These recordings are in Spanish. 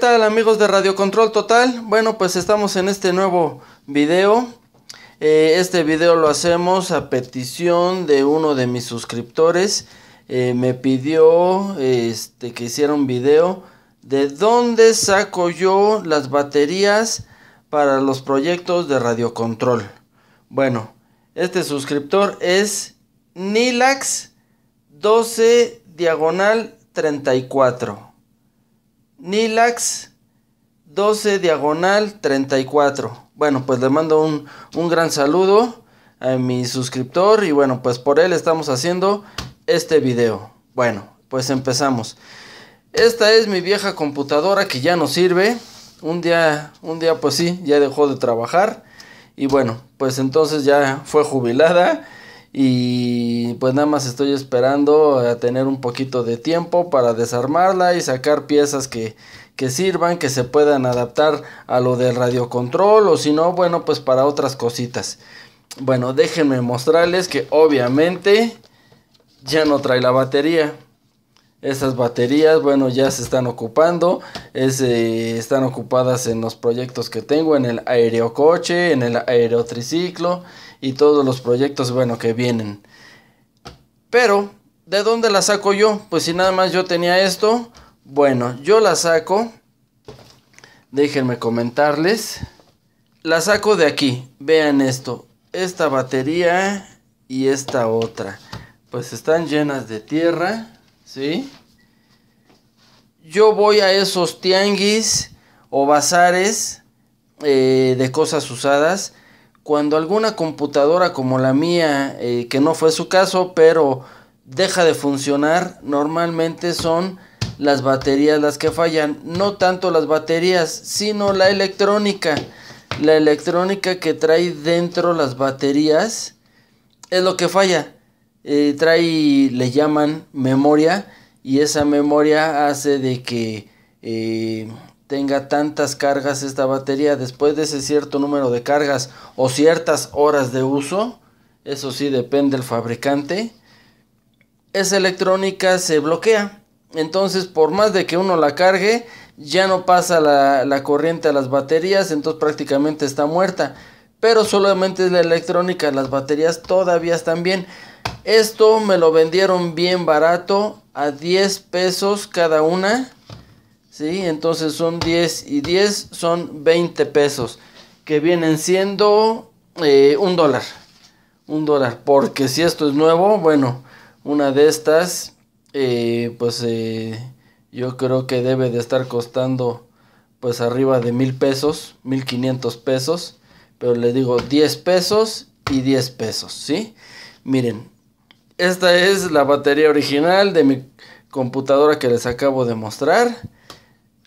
tal amigos de Radio Control Total? Bueno, pues estamos en este nuevo video. Eh, este video lo hacemos a petición de uno de mis suscriptores. Eh, me pidió este, que hiciera un video de dónde saco yo las baterías para los proyectos de Radio Control. Bueno, este suscriptor es Nilax 12 diagonal 34. Nilax 12 diagonal 34. Bueno, pues le mando un, un gran saludo a mi suscriptor y bueno, pues por él estamos haciendo este video. Bueno, pues empezamos. Esta es mi vieja computadora que ya no sirve. Un día, un día pues sí, ya dejó de trabajar. Y bueno, pues entonces ya fue jubilada y pues nada más estoy esperando a tener un poquito de tiempo para desarmarla y sacar piezas que, que sirvan, que se puedan adaptar a lo del radiocontrol o si no, bueno, pues para otras cositas. Bueno, déjenme mostrarles que obviamente ya no trae la batería. Esas baterías, bueno, ya se están ocupando, eh, están ocupadas en los proyectos que tengo, en el coche, en el aerotriciclo y todos los proyectos, bueno, que vienen. Pero, ¿de dónde la saco yo? Pues si nada más yo tenía esto, bueno, yo la saco, déjenme comentarles, la saco de aquí, vean esto, esta batería y esta otra, pues están llenas de tierra ¿sí? Yo voy a esos tianguis o bazares eh, de cosas usadas. Cuando alguna computadora como la mía, eh, que no fue su caso, pero deja de funcionar, normalmente son las baterías las que fallan. No tanto las baterías, sino la electrónica. La electrónica que trae dentro las baterías es lo que falla. Eh, trae, le llaman memoria y esa memoria hace de que eh, tenga tantas cargas esta batería. Después de ese cierto número de cargas o ciertas horas de uso, eso sí depende del fabricante, esa electrónica se bloquea. Entonces, por más de que uno la cargue, ya no pasa la, la corriente a las baterías, entonces prácticamente está muerta. Pero solamente es la electrónica, las baterías todavía están bien. Esto me lo vendieron bien barato, a 10 pesos cada una. ¿Sí? Entonces son 10 y 10 son 20 pesos, que vienen siendo eh, un dólar. Un dólar, porque si esto es nuevo, bueno, una de estas, eh, pues eh, yo creo que debe de estar costando pues arriba de mil pesos, mil quinientos pesos, pero le digo 10 pesos y 10 pesos, ¿sí? Miren, esta es la batería original de mi computadora que les acabo de mostrar.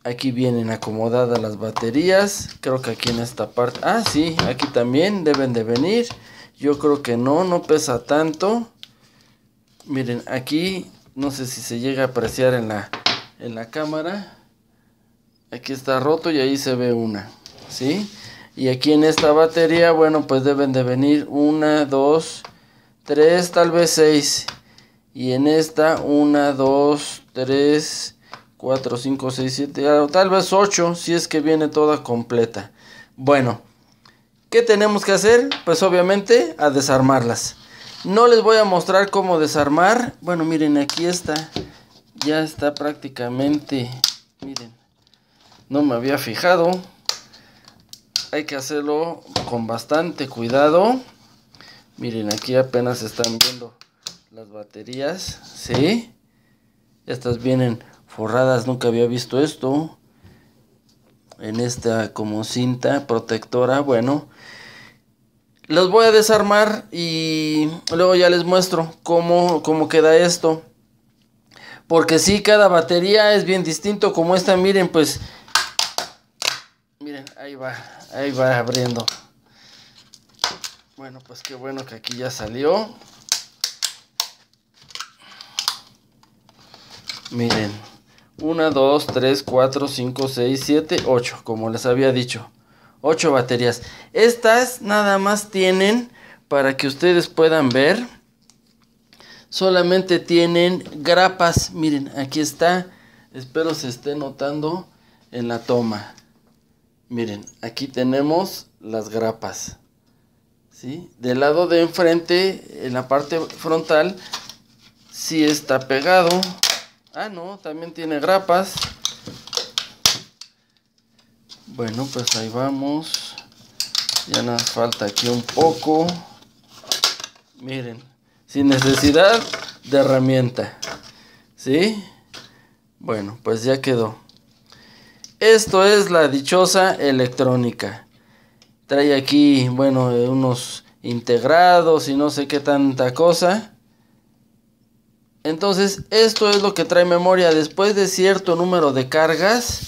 Aquí vienen acomodadas las baterías. Creo que aquí en esta parte. Ah, sí, aquí también deben de venir. Yo creo que no, no pesa tanto. Miren, aquí no sé si se llega a apreciar en la, cámara. Aquí está roto y ahí se ve una. ¿Sí? Y aquí en esta batería, bueno, pues deben de venir una, dos, 3, tal vez 6. Y en esta 1, 2, 3, 4, 5, 6, 7, tal vez 8 si es que viene toda completa. Bueno, ¿qué tenemos que hacer? Pues obviamente a desarmarlas. No les voy a mostrar cómo desarmar. Bueno, miren, aquí está. Ya está prácticamente. Miren, no me había fijado. Hay que hacerlo con bastante cuidado. Miren, aquí apenas están viendo las baterías, ¿sí? Estas vienen forradas, nunca había visto esto. En esta como cinta protectora, bueno. Las voy a desarmar y luego ya les muestro cómo, cómo queda esto. Porque si sí, cada batería es bien distinto como esta, miren, pues... Miren, ahí va, ahí va abriendo. Bueno, pues qué bueno que aquí ya salió. Miren, 1, 2, 3, 4, 5, 6, 7, 8, como les había dicho. 8 baterías. Estas nada más tienen, para que ustedes puedan ver, solamente tienen grapas. Miren, aquí está. Espero se esté notando en la toma. Miren, aquí tenemos las grapas. Del lado de enfrente, en la parte frontal, sí está pegado. Ah, no, también tiene grapas. Bueno, pues ahí vamos. Ya nos falta aquí un poco. Miren, sin necesidad de herramienta. ¿Sí? Bueno, pues ya quedó. Esto es la dichosa electrónica trae aquí, bueno, unos integrados y no sé qué tanta cosa. Entonces, esto es lo que trae memoria. Después de cierto número de cargas,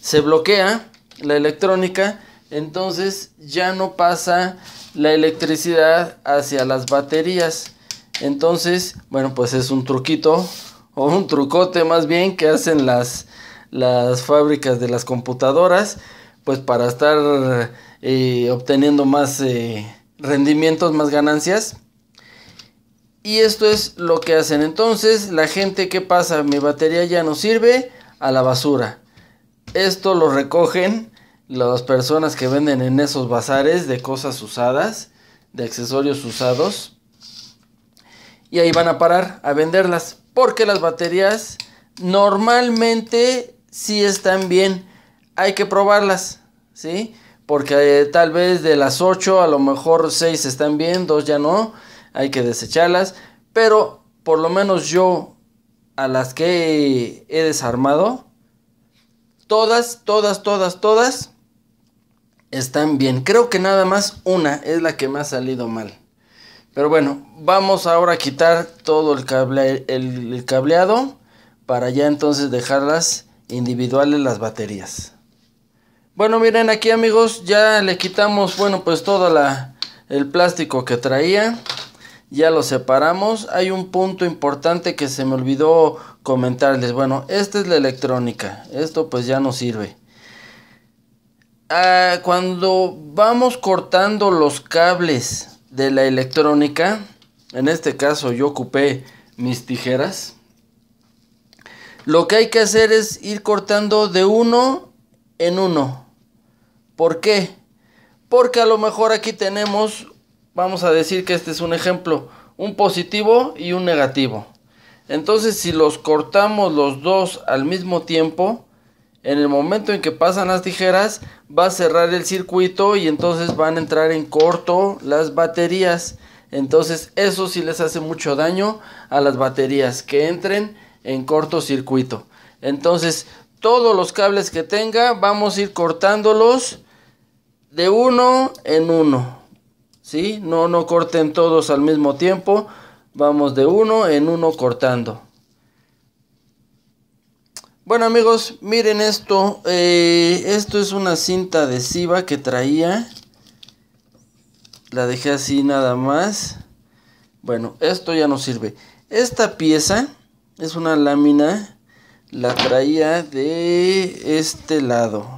se bloquea la electrónica. Entonces, ya no pasa la electricidad hacia las baterías. Entonces, bueno, pues es un truquito o un trucote más bien que hacen las, las fábricas de las computadoras, pues para estar eh, obteniendo más eh, rendimientos, más ganancias. Y esto es lo que hacen. Entonces, la gente, que pasa? Mi batería ya no sirve a la basura. Esto lo recogen las personas que venden en esos bazares de cosas usadas, de accesorios usados. Y ahí van a parar a venderlas. Porque las baterías normalmente si están bien. Hay que probarlas. ¿Sí? porque eh, tal vez de las 8 a lo mejor 6 están bien, 2 ya no, hay que desecharlas, pero por lo menos yo a las que he, desarmado, todas, todas, todas, todas están bien. Creo que nada más una es la que me ha salido mal. Pero bueno, vamos ahora a quitar todo el cableado para ya entonces dejarlas individuales las baterías. Bueno, miren aquí amigos, ya le quitamos, bueno, pues todo la, el plástico que traía. Ya lo separamos. Hay un punto importante que se me olvidó comentarles. Bueno, esta es la electrónica. Esto pues ya no sirve. Ah, cuando vamos cortando los cables de la electrónica, en este caso yo ocupé mis tijeras. Lo que hay que hacer es ir cortando de uno en uno. ¿Por qué? Porque a lo mejor aquí tenemos, vamos a decir que este es un ejemplo, un positivo y un negativo. Entonces si los cortamos los dos al mismo tiempo, en el momento en que pasan las tijeras va a cerrar el circuito y entonces van a entrar en corto las baterías. Entonces eso sí les hace mucho daño a las baterías que entren en cortocircuito. Entonces todos los cables que tenga vamos a ir cortándolos de uno en uno. ¿Sí? No, no corten todos al mismo tiempo. Vamos de uno en uno cortando. Bueno amigos, miren esto. Eh, esto es una cinta adhesiva que traía. La dejé así nada más. Bueno, esto ya no sirve. Esta pieza es una lámina. La traía de este lado.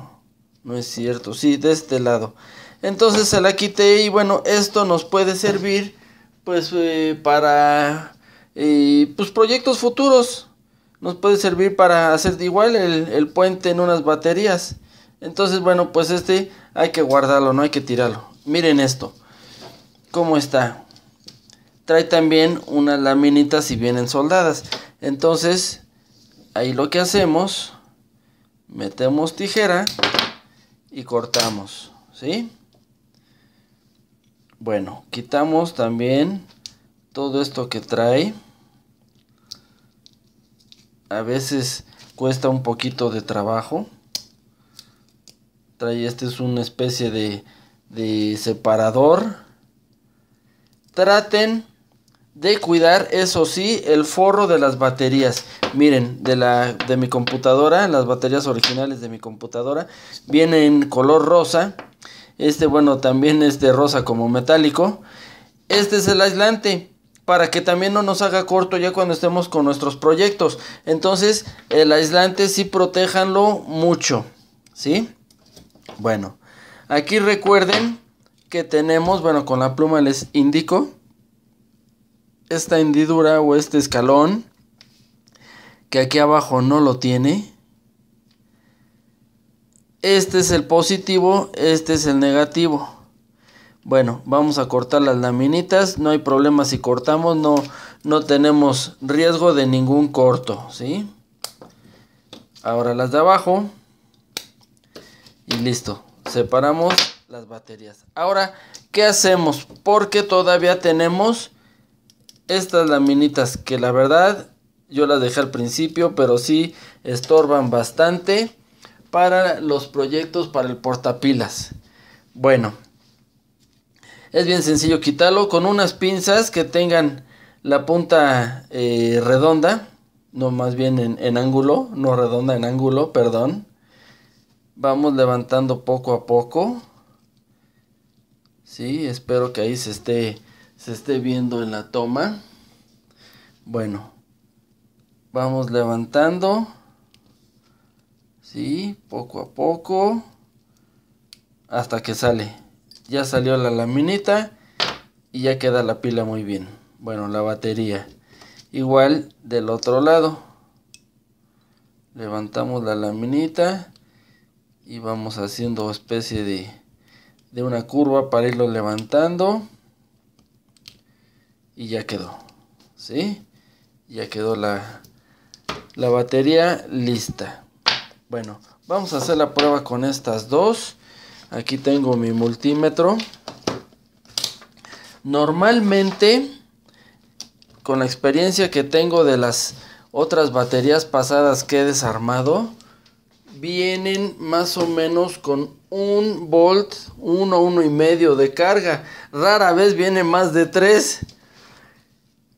No es cierto, sí, de este lado. Entonces se la quité y bueno, esto nos puede servir pues eh, para eh, pues, proyectos futuros. Nos puede servir para hacer igual el, el puente en unas baterías. Entonces bueno, pues este hay que guardarlo, no hay que tirarlo. Miren esto, cómo está. Trae también unas laminitas si vienen soldadas. Entonces, ahí lo que hacemos, metemos tijera y cortamos, ¿sí? Bueno, quitamos también todo esto que trae. A veces cuesta un poquito de trabajo. Trae, este es una especie de, de separador. Traten de cuidar, eso sí, el forro de las baterías. Miren, de, la, de mi computadora, las baterías originales de mi computadora, vienen color rosa. Este, bueno, también es de rosa como metálico. Este es el aislante para que también no nos haga corto ya cuando estemos con nuestros proyectos. Entonces, el aislante sí protejanlo mucho, ¿sí? Bueno, aquí recuerden que tenemos, bueno, con la pluma les indico esta hendidura o este escalón que aquí abajo no lo tiene. Este es el positivo, este es el negativo. Bueno, vamos a cortar las laminitas, no hay problema si cortamos, no, no tenemos riesgo de ningún corto, ¿sí? Ahora las de abajo y listo, separamos las baterías. Ahora, ¿qué hacemos? Porque todavía tenemos estas laminitas que la verdad yo las dejé al principio, pero sí estorban bastante para los proyectos para el portapilas. Bueno, es bien sencillo quitarlo con unas pinzas que tengan la punta eh, redonda, no más bien en, en ángulo, no redonda en ángulo, perdón. Vamos levantando poco a poco. Sí, espero que ahí se esté esté viendo en la toma. Bueno, vamos levantando. Sí, poco a poco. Hasta que sale. Ya salió la laminita y ya queda la pila muy bien. Bueno, la batería. Igual del otro lado. Levantamos la laminita y vamos haciendo especie de, de una curva para irlo levantando y ya quedó. ¿Sí? Ya quedó la, la batería lista. Bueno, vamos a hacer la prueba con estas dos. Aquí tengo mi multímetro. Normalmente, con la experiencia que tengo de las otras baterías pasadas que he desarmado, vienen más o menos con un volt, uno, uno y medio de carga. Rara vez viene más de tres.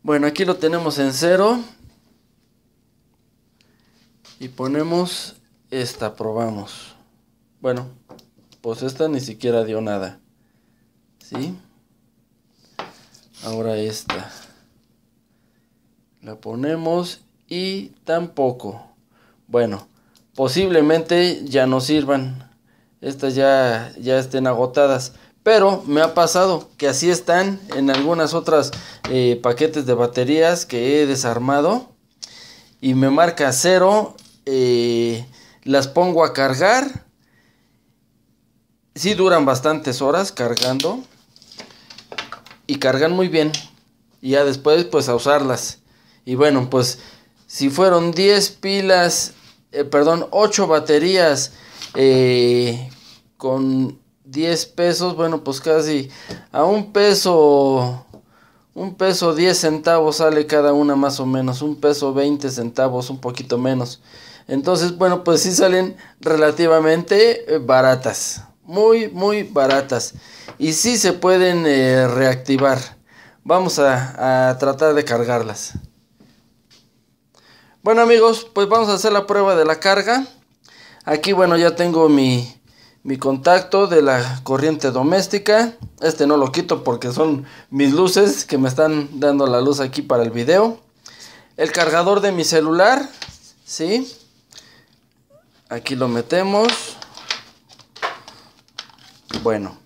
Bueno, aquí lo tenemos en cero. Y ponemos esta, probamos. Bueno, pues esta ni siquiera dio nada. ¿Sí? Ahora esta. La ponemos y tampoco. Bueno, posiblemente ya no sirvan. Estas ya, ya estén agotadas. Pero me ha pasado que así están en algunas otras eh, paquetes de baterías que he desarmado. Y me marca cero. Eh, las pongo a cargar. Sí duran bastantes horas cargando. Y cargan muy bien. Y ya después pues a usarlas. Y bueno pues si fueron 10 pilas, eh, perdón, 8 baterías con 10 pesos, bueno, pues casi a un peso, un peso 10 centavos sale cada una más o menos, un peso 20 centavos, un poquito menos. Entonces, bueno, pues sí salen relativamente eh, baratas, muy, muy baratas. Y sí se pueden eh, reactivar. Vamos a tratar de cargarlas. Bueno amigos, pues vamos a hacer la prueba de la carga. Aquí, bueno, ya tengo mi, mi contacto de la corriente doméstica. Este no lo quito porque son mis luces que me están dando la luz aquí para el video. El cargador de mi celular, ¿sí? Aquí lo metemos. Bueno.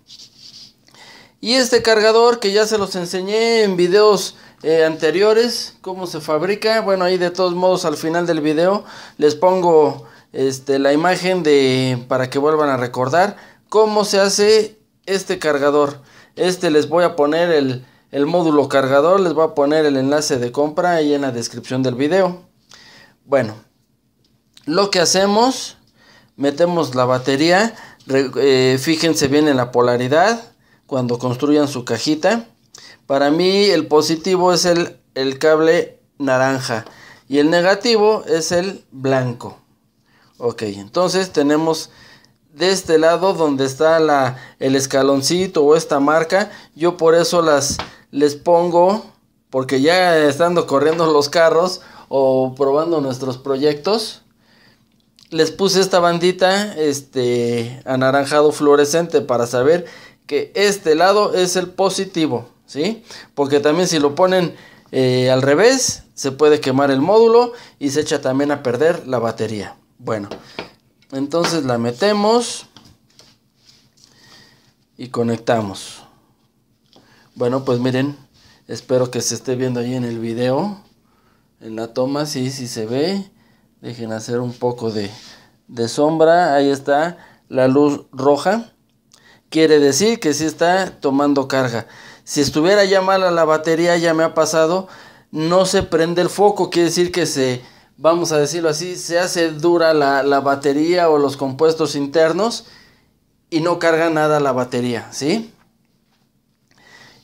Y este cargador que ya se los enseñé en videos eh, anteriores, cómo se fabrica. Bueno, ahí de todos modos al final del video les pongo este, la imagen de para que vuelvan a recordar cómo se hace este cargador. Este les voy a poner el, módulo cargador, les voy a poner el enlace de compra ahí en la descripción del video. Bueno, lo que hacemos, metemos la batería, eh, fíjense bien en la polaridad cuando construyan su cajita. Para mí el positivo es el cable naranja y el negativo es el blanco. Ok, entonces tenemos de este lado donde está el escaloncito o esta marca. Yo por eso las les pongo, porque ya estando corriendo los carros o probando nuestros proyectos, les puse esta bandita este anaranjado fluorescente para saber que este lado es el positivo, ¿sí? Porque también si lo ponen eh, al revés, se puede quemar el módulo y se echa también a perder la batería. Bueno, entonces la metemos y conectamos. Bueno, pues miren, espero que se esté viendo ahí en el video. En la toma, sí, sí se ve. Dejen hacer un poco de, de sombra. Ahí está la luz roja. Quiere decir que sí está tomando carga. Si estuviera ya mala la batería, ya me ha pasado, no se prende el foco. Quiere decir que se vamos a decirlo así, se hace dura la, batería o los compuestos internos y no carga nada la batería, ¿sí?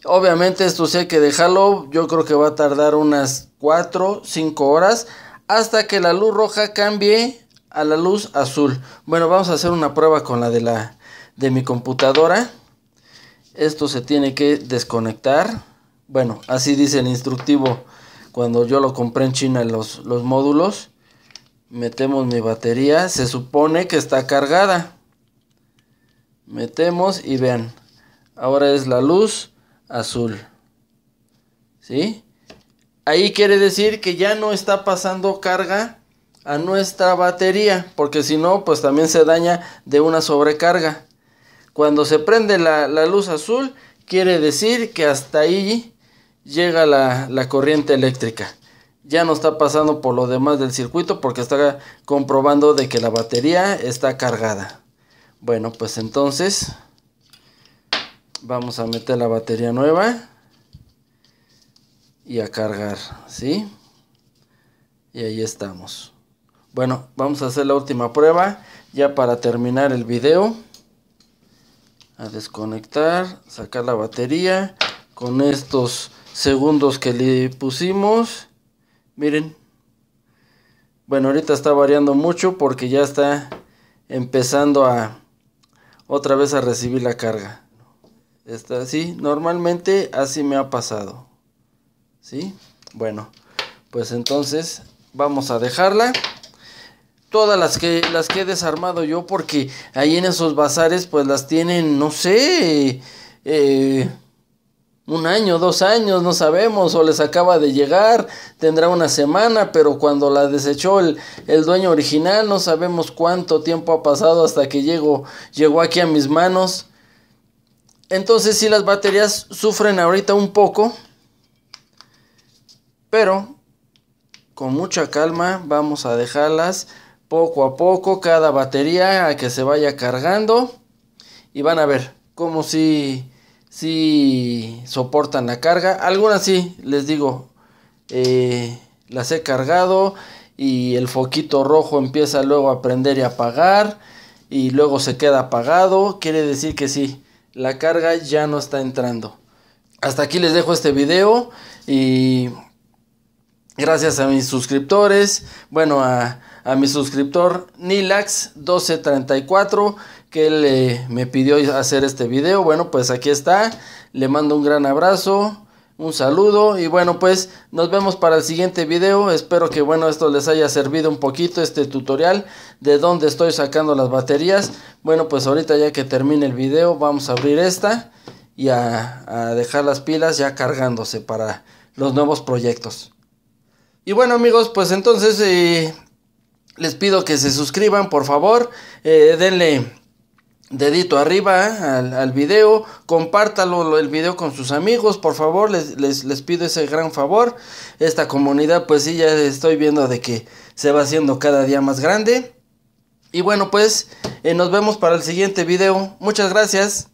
Obviamente esto sí hay que dejarlo, yo creo que va a tardar unas 4, 5 horas hasta que la luz roja cambie a la luz azul. Bueno, vamos a hacer una prueba con la de la de mi computadora. Esto se tiene que desconectar. Bueno, así dice el instructivo cuando yo lo compré en China los, los módulos. Metemos mi batería, se supone que está cargada. Metemos y vean, ahora es la luz azul. ¿Sí? Ahí quiere decir que ya no está pasando carga a nuestra batería, porque si no, pues también se daña de una sobrecarga. Cuando se prende la luz azul, quiere decir que hasta ahí llega la, corriente eléctrica. Ya no está pasando por lo demás del circuito porque está comprobando de que la batería está cargada. Bueno, pues entonces vamos a meter la batería nueva y a cargar, ¿sí? Y ahí estamos. Bueno, vamos a hacer la última prueba ya para terminar el video. A desconectar, sacar la batería con estos segundos que le pusimos. Miren. Bueno, ahorita está variando mucho porque ya está empezando a otra vez a recibir la carga. Está así, normalmente así me ha pasado. ¿Sí? Bueno, pues entonces vamos a dejarla. Todas las que las que he desarmado yo porque ahí en esos bazares pues las tienen, no sé, eh, un año, dos años, no sabemos, o les acaba de llegar, tendrá una semana, pero cuando la desechó el, dueño original, no sabemos cuánto tiempo ha pasado hasta que llegó, llegó aquí a mis manos. Entonces si las baterías sufren ahorita un poco, pero con mucha calma vamos a dejarlas poco a poco cada batería a que se vaya cargando y van a ver como si si soportan la carga. Algunas sí, les digo, eh, las he cargado y el foquito rojo empieza luego a prender y apagar y luego se queda apagado. Quiere decir que sí, la carga ya no está entrando. Hasta aquí les dejo este video y gracias a mis suscriptores, bueno, a, a mi suscriptor Nilax1234 que le, eh, me pidió hacer este video. Bueno, pues aquí está. Le mando un gran abrazo, un saludo y bueno, pues nos vemos para el siguiente video. Espero que bueno, esto les haya servido un poquito este tutorial de dónde estoy sacando las baterías. Bueno, pues ahorita ya que termine el video vamos a abrir esta y a, dejar las pilas ya cargándose para los nuevos proyectos. Y bueno amigos, pues entonces eh, les pido que se suscriban por favor, eh, denle dedito arriba ¿eh? al, al, video, compártalo el video con sus amigos, por favor, les, les, pido ese gran favor. Esta comunidad, pues sí, ya estoy viendo de que se va haciendo cada día más grande. Y bueno, pues eh, nos vemos para el siguiente video. Muchas gracias.